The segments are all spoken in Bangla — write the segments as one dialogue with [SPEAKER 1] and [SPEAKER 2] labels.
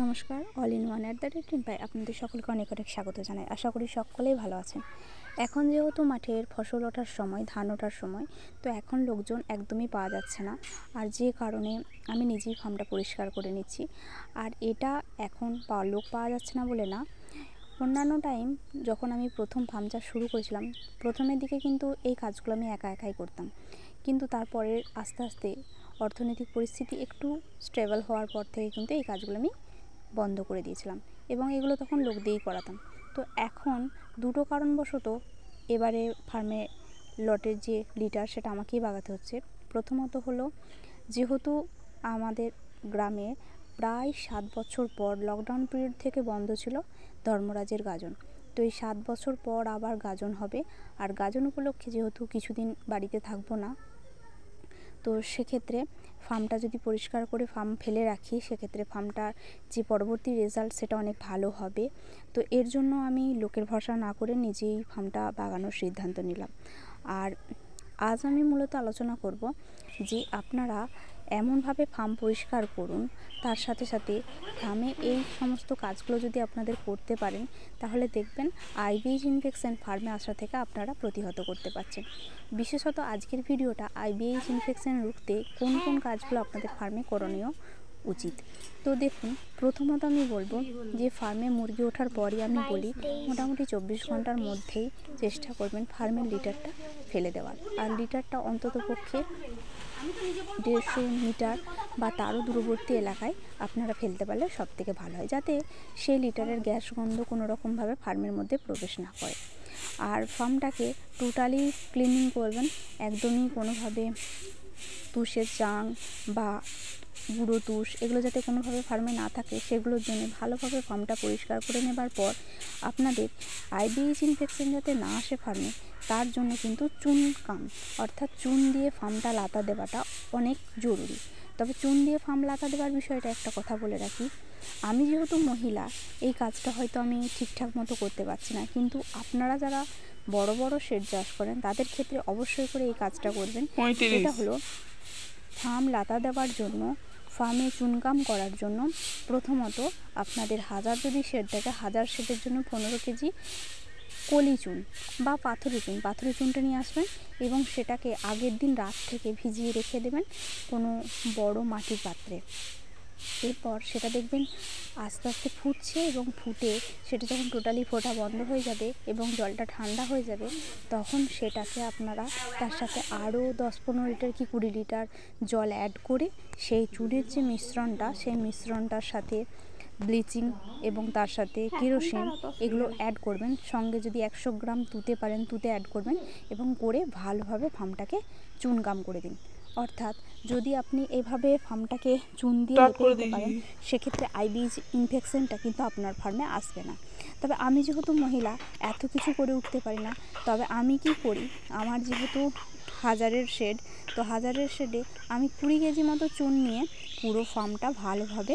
[SPEAKER 1] নমস্কার all in one at the rate ভাই আপনাদের সকলকে অনেক অনেক স্বাগত জানাই আশা করি সকলেই ভালো আছেন এখন যেহেতু মাঠের ফসল ওঠার সময় ধান ওঠার সময় তো এখন লোকজন একদমই পাওয়া যাচ্ছে না আর যে কারণে আমি নিজেই ফার্মটা পরিষ্কার করে নিচ্ছি আর এটা এখন পাওয়া লোক পাওয়া যাচ্ছে না বলে না অন্যান্য টাইম যখন আমি প্রথম ফার্ম চাষ শুরু করেছিলাম প্রথমের দিকে কিন্তু এই কাজগুলো আমি একা একাই করতাম কিন্তু তারপরে আস্তে আস্তে অর্থনৈতিক পরিস্থিতি একটু স্টেবল হওয়ার পর থেকে কিন্তু এই কাজগুলো আমি বন্ধ করে দিয়েছিলাম এবং এগুলো তখন লোক দিয়েই করাতাম তো এখন দুটো কারণবশত এবারে ফার্মে লটের যে লিটার সেটা আমাকেই বাগাতে হচ্ছে প্রথমত হলো যেহেতু আমাদের গ্রামে প্রায় সাত বছর পর লকডাউন পিরিয়ড থেকে বন্ধ ছিল ধর্মরাজের গাজন তো এই সাত বছর পর আবার গাজন হবে আর গাজন উপলক্ষে যেহেতু কিছুদিন বাড়িতে থাকবো না তো সেক্ষেত্রে ফার্মটা যদি পরিষ্কার করে ফার্ম ফেলে রাখি সেক্ষেত্রে ফার্মটার যে পরবর্তী রেজাল্ট সেটা অনেক ভালো হবে তো এর জন্য আমি লোকের ভরসা না করে নিজেই ফার্মটা বাগানোর সিদ্ধান্ত নিলাম আর আজ আমি মূলত আলোচনা করব যে আপনারা এমনভাবে ফার্ম পরিষ্কার করুন তার সাথে সাথে ফার্মে এই সমস্ত কাজগুলো যদি আপনাদের করতে পারেন তাহলে দেখবেন আইবিএইচ ইনফেকশান ফার্মে আসা থেকে আপনারা প্রতিহত করতে পারছেন বিশেষত আজকের ভিডিওটা আইবিএইচ ইনফেকশান রুখতে কোন কোন কাজগুলো আপনাদের ফার্মে করণীয় উচিত তো দেখুন প্রথমত আমি বলবো যে ফার্মে মুরগি ওঠার পরই আমি বলি মোটামুটি চব্বিশ ঘন্টার মধ্যেই চেষ্টা করবেন ফার্মের লিটারটা ফেলে দেওয়ার আর লিটারটা অন্তত পক্ষে দেড়শো মিটার বা তারও দূরবর্তী এলাকায় আপনারা ফেলতে পারলে সব থেকে ভালো হয় যাতে সেই লিটারের গ্যাস গন্ধ কোনো রকমভাবে ফার্মের মধ্যে প্রবেশ না করে আর ফার্মটাকে টোটালি ক্লিনিং করবেন একদমই কোনোভাবে তুষের চাং বা গুঁড়ো তুষ এগুলো যাতে কোনোভাবে ফার্মে না থাকে সেগুলোর জন্য ভালোভাবে ফার্মটা পরিষ্কার করে নেবার পর আপনাদের আইবিএইচ ইনফেকশন যাতে না আসে ফার্মে তার জন্য কিন্তু চুন কাম অর্থাৎ চুন দিয়ে ফার্মটা লাতা দেওয়াটা অনেক জরুরি তবে চুন দিয়ে ফার্ম লাতা দেওয়ার বিষয়টা একটা কথা বলে রাখি আমি যেহেতু মহিলা এই কাজটা হয়তো আমি ঠিকঠাক মতো করতে পারছি না কিন্তু আপনারা যারা বড় বড় শেড চাষ করেন তাদের ক্ষেত্রে অবশ্যই করে এই কাজটা করবেন এটা হলো ফার্ম লাতা দেওয়ার জন্য ফার্মে চুনকাম করার জন্য প্রথমত আপনাদের হাজার যদি শেড থাকে হাজার শেডের জন্য পনেরো কেজি কলি চুন বা পাথরি চুন পাথরি চুনটা নিয়ে আসবেন এবং সেটাকে আগের দিন রাত থেকে ভিজিয়ে রেখে দেবেন কোনো বড় মাটির পাত্রে এরপর সেটা দেখবেন আস্তে আস্তে ফুটছে এবং ফুটে সেটা যখন টোটালি ফোটা বন্ধ হয়ে যাবে এবং জলটা ঠান্ডা হয়ে যাবে তখন সেটাকে আপনারা তার সাথে আরও দশ পনেরো লিটার কি কুড়ি লিটার জল অ্যাড করে সেই চুনের যে মিশ্রণটা সেই মিশ্রণটার সাথে ব্লিচিং এবং তার সাথে কেরোসিন হ্যাঁ, এগুলো অ্যাড করবেন সঙ্গে যদি একশো গ্রাম তুতে পারেন তুতে অ্যাড করবেন এবং করে ভালোভাবে ফার্মটাকে চুনকাম করে দিন অর্থাৎ যদি আপনি এভাবে ফার্মটাকে চুন দিয়ে করতে দিতে পারেন সেক্ষেত্রে আইবিজ ইনফেকশনটা কিন্তু আপনার ফার্মে আসবে না তবে আমি যেহেতু মহিলা এত কিছু করে উঠতে পারি না তবে আমি কি করি আমার যেহেতু হাজারের শেড তো হাজারের শেডে আমি কুড়ি কেজি মতো চুন নিয়ে পুরো ফার্মটা ভালোভাবে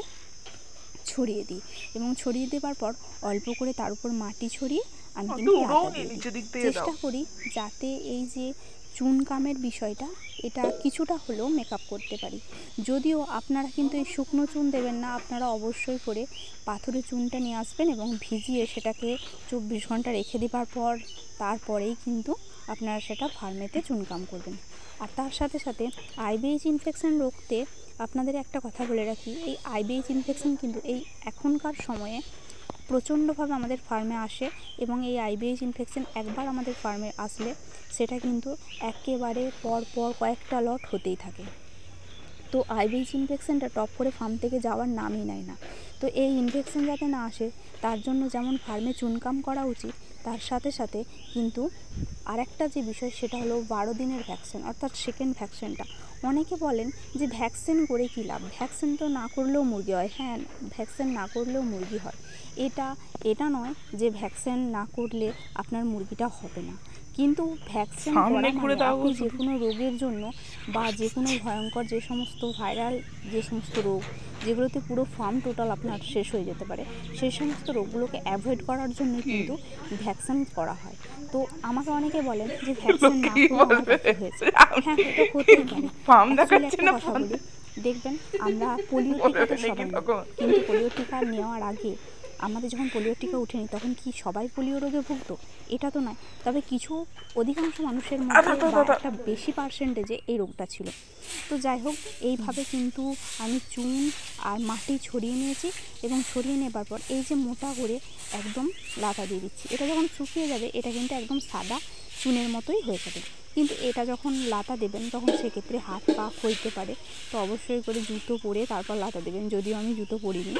[SPEAKER 1] ছড়িয়ে দিই এবং ছড়িয়ে দেওয়ার পর অল্প করে তার উপর মাটি ছড়িয়ে আমি কিন্তু চেষ্টা করি যাতে এই যে চুনকামের বিষয়টা এটা কিছুটা হলেও মেকআপ করতে পারি যদিও আপনারা কিন্তু এই শুকনো চুন দেবেন না আপনারা অবশ্যই করে পাথরের চুনটা নিয়ে আসবেন এবং ভিজিয়ে সেটাকে চব্বিশ ঘন্টা রেখে দেওয়ার পর তারপরেই কিন্তু আপনারা সেটা ফার্মেতে চুনকাম করবেন আর তার সাথে সাথে আইবিএইচ ইনফেকশান রোগতে আপনাদের একটা কথা বলে রাখি এই আইবিএইচ ইনফেকশান কিন্তু এই এখনকার সময়ে প্রচণ্ডভাবে আমাদের ফার্মে আসে এবং এই আইবিএইচ ইনফেকশান একবার আমাদের ফার্মে আসলে সেটা কিন্তু একেবারে পর পর কয়েকটা লট হতেই থাকে তো আইবিএইচ ইনফেকশানটা টপ করে ফার্ম থেকে যাওয়ার নামই নেয় না তো এই ইনফেকশান যাতে না আসে তার জন্য যেমন ফার্মে চুনকাম করা উচিত তার সাথে সাথে কিন্তু আরেকটা যে বিষয় সেটা হলো বারো দিনের ভ্যাকসিন অর্থাৎ সেকেন্ড ভ্যাকসিনটা অনেকে বলেন যে ভ্যাকসিন করে কী লাভ ভ্যাকসিন তো না করলেও মুরগি হয় হ্যাঁ ভ্যাকসিন না করলেও মুরগি হয় এটা এটা নয় যে ভ্যাকসিন না করলে আপনার মুরগিটা হবে না কিন্তু ভ্যাকসিন মানে আপনি যে কোনো রোগের জন্য বা যে কোনো ভয়ঙ্কর যে সমস্ত ভাইরাল যে সমস্ত রোগ যেগুলোতে পুরো ফার্ম টোটাল আপনার শেষ হয়ে যেতে পারে সেই সমস্ত রোগগুলোকে অ্যাভয়েড করার জন্য কিন্তু ভ্যাকসিন করা হয় তো আমাকে অনেকে বলেন যে ভ্যাকসিন না হয়েছে হ্যাঁ পারে ফার্ম দেখাচ্ছে না দেখবেন আমরা পোলিও টিকা তো সবাই কিন্তু পোলিও টিকা নেওয়ার আগে আমাদের যখন পোলিও টিকা উঠেনি তখন কি সবাই পোলিও রোগে ভুগতো এটা তো নয় তবে কিছু অধিকাংশ মানুষের মধ্যে আচ্ছা, আচ্ছা, আচ্ছা। একটা বেশি পার্সেন্টেজে এই রোগটা ছিল তো যাই হোক এইভাবে কিন্তু আমি চুন আর মাটি ছড়িয়ে নিয়েছি এবং ছড়িয়ে নেবার পর এই যে মোটা করে একদম লাটা দিয়ে দিচ্ছি এটা যখন শুকিয়ে যাবে এটা কিন্তু একদম সাদা চুনের মতোই হয়ে যাবে কিন্তু এটা যখন লাতা দেবেন তখন সেক্ষেত্রে হাত পা হইতে পারে তো অবশ্যই করে জুতো পরে তারপর লাতা দেবেন যদিও আমি জুতো পরিনি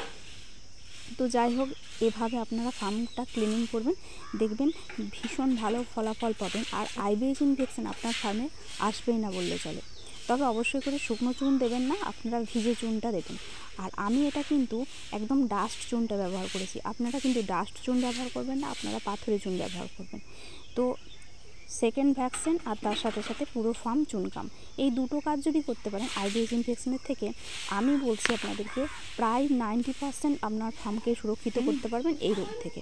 [SPEAKER 1] তো যাই হোক এভাবে আপনারা ফার্মটা ক্লিনিং করবেন দেখবেন ভীষণ ভালো ফলাফল পাবেন আর আইবিএস ইনফেকশান আপনার ফার্মে আসবেই না বললে চলে তবে অবশ্যই করে শুকনো চুন দেবেন না আপনারা ভিজে চুনটা দেবেন আর আমি এটা কিন্তু একদম ডাস্ট চুনটা ব্যবহার করেছি আপনারা কিন্তু ডাস্ট চুন ব্যবহার করবেন না আপনারা পাথরের চুন ব্যবহার করবেন তো সেকেন্ড ভ্যাকসিন আর তার সাথে সাথে পুরো ফার্ম চুনকাম এই দুটো কাজ যদি করতে পারেন আইডিএস ইনফেকশনের থেকে আমি বলছি আপনাদেরকে প্রায় নাইনটি পার্সেন্ট আপনার ফার্মকে সুরক্ষিত করতে পারবেন এই রোগ থেকে